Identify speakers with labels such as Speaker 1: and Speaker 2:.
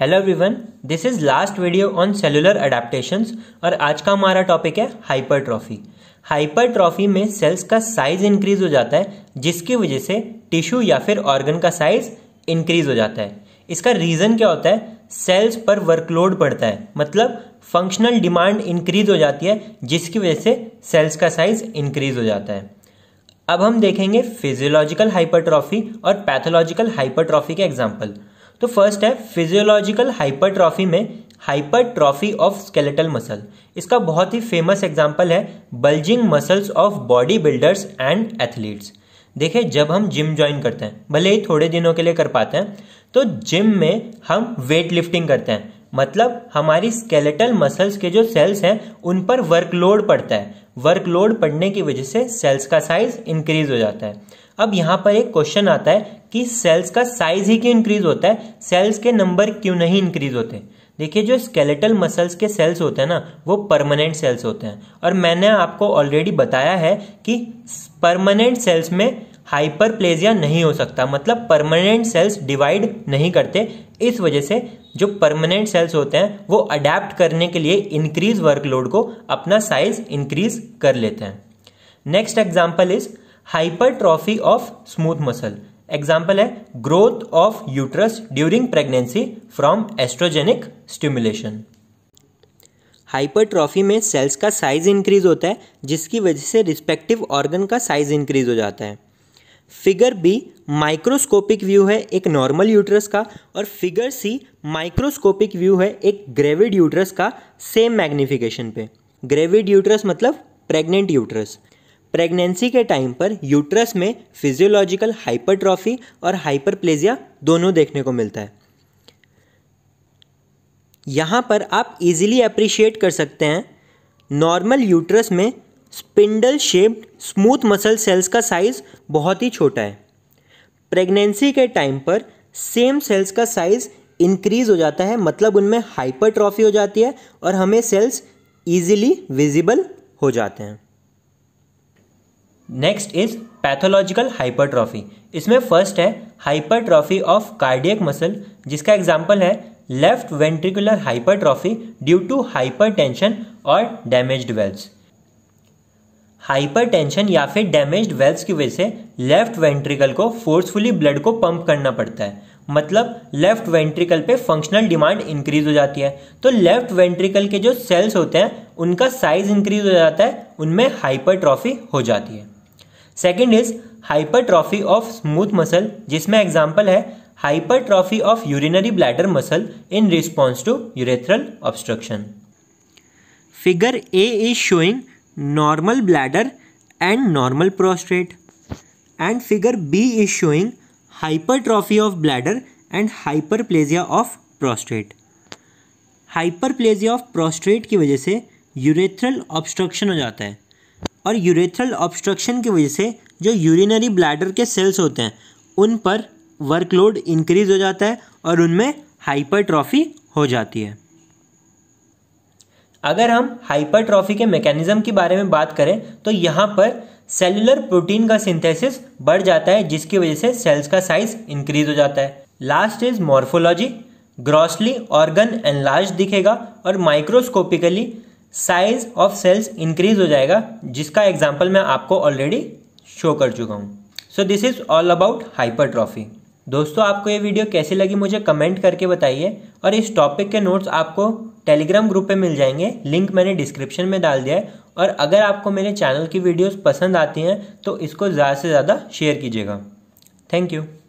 Speaker 1: hello everyone this is last video on cellular adaptation और आज का हमारा टॉपिक है हाइपरट्रॉफी हाइपरट्रॉफी में सेल्स का साइज इंक्रीज हो जाता है जिसकी वजह से टिश्यू या फिर ऑर्गन का साइज इंक्रीज हो जाता है इसका रीज़न क्या होता है सेल्स पर वर्कलोड पड़ता है मतलब फंक्शनल डिमांड इंक्रीज हो जाती है जिसकी वजह से सेल्स का साइज इंक्रीज हो जाता है अब हम देखेंगे फिजियोलॉजिकल हाइपरट्रॉफी और पैथोलॉजिकल हाइपरट्रॉफी के एग्जाम्पल तो फर्स्ट है फिजियोलॉजिकल हाइपरट्रॉफी में हाइपरट्रॉफी ऑफ स्केलेटल मसल इसका बहुत ही फेमस एग्जाम्पल है bulging muscles of body builders and athletes देखिए जब हम जिम ज्वाइन करते हैं भले ही थोड़े दिनों के लिए कर पाते हैं तो जिम में हम वेट लिफ्टिंग करते हैं मतलब हमारी स्केलेटल मसल्स के जो सेल्स हैं उन पर वर्कलोड पड़ता है वर्कलोड पड़ने की वजह से सेल्स का साइज इंक्रीज हो जाता है अब यहाँ पर एक क्वेश्चन आता है कि सेल्स का साइज ही क्यों इंक्रीज होता है सेल्स के नंबर क्यों नहीं इंक्रीज होते देखिए जो स्केलेटल मसल्स के सेल्स होते हैं ना वो परमानेंट सेल्स होते हैं और मैंने आपको ऑलरेडी बताया है कि परमानेंट सेल्स में हाइपरप्लेजिया नहीं हो सकता मतलब परमानेंट सेल्स डिवाइड नहीं करते इस वजह से जो परमानेंट सेल्स होते हैं वो अडेप्ट करने के लिए इंक्रीज वर्कलोड को अपना साइज इंक्रीज कर लेते हैं next example is hypertrophy of smooth muscle example है growth of uterus during pregnancy from estrogenic stimulation hypertrophy में सेल्स का साइज इंक्रीज होता है जिसकी वजह से रिस्पेक्टिव ऑर्गन का साइज इंक्रीज हो जाता है फिगर बी माइक्रोस्कोपिक व्यू है एक नॉर्मल यूट्रस का और फिगर सी माइक्रोस्कोपिक व्यू है एक ग्रेविड यूट्रस का सेम मैग्निफिकेशन पे ग्रेविड यूट्रस मतलब प्रेग्नेंट यूट्रस प्रेगनेंसी के टाइम पर यूट्रस में फिजियोलॉजिकल हाइपरट्रॉफी और हाइपरप्लेजिया दोनों देखने को मिलता है यहाँ पर आप इजीली अप्रिशिएट कर सकते हैं नॉर्मल यूट्रस में spindle shaped smooth muscle cells का साइज़ बहुत ही छोटा है प्रेगनेंसी के टाइम पर सेम सेल्स का साइज़ इंक्रीज़ हो जाता है मतलब उनमें हाइपरट्रॉफी हो जाती है और हमें सेल्स ईजिली विजिबल हो जाते हैं नेक्स्ट इज पैथोलॉजिकल हाइपरट्रॉफी इसमें फर्स्ट है हाइपरट्रॉफी ऑफ कार्डियक मसल जिसका एग्जाम्पल है left ventricular hypertrophy due to hypertension और डैमेज्ड वेल्स हाइपरटेंशन या फिर डैमेज्ड वेल्स की वजह से लेफ्ट वेंट्रिकल को फोर्सफुली ब्लड को पंप करना पड़ता है मतलब लेफ्ट वेंट्रिकल पे फंक्शनल डिमांड इंक्रीज हो जाती है तो लेफ्ट वेंट्रिकल के जो सेल्स होते हैं उनका साइज इंक्रीज हो जाता है उनमें हाइपरट्रॉफी हो जाती है second is hypertrophy of smooth muscle जिसमें एग्जाम्पल है hypertrophy of urinary bladder muscle in response to urethral obstruction figure A is showing normal bladder and normal bladder and figure B is showing hypertrophy of bladder and hyperplasia of of hyperplasia of prostate की वजह से urethral obstruction हो जाता है और urethral obstruction की वजह से जो यूरिनरी ब्लैडर के सेल्स होते हैं उन पर वर्कलोड इंक्रीज हो जाता है और उनमें हाइपर ट्रॉफी हो जाती है अगर हम हाइपरट्रॉफी के मैकेनिज्म के बारे में बात करें तो यहाँ पर सेलुलर प्रोटीन का सिंथेसिस बढ़ जाता है जिसकी वजह से सेल्स का साइज इंक्रीज हो जाता है last is morphology grossly organ enlarge दिखेगा और microscopically size of cells increase हो जाएगा जिसका एग्जाम्पल मैं आपको ऑलरेडी शो कर चुका हूँ so this is all about hypertrophy दोस्तों आपको ये वीडियो कैसी लगी मुझे कमेंट करके बताइए और इस टॉपिक के नोट्स आपको टेलीग्राम ग्रुप पे मिल जाएंगे लिंक मैंने डिस्क्रिप्शन में डाल दिया है और अगर आपको मेरे चैनल की वीडियोस पसंद आती हैं तो इसको ज़्यादा से ज़्यादा शेयर कीजिएगा थैंक यू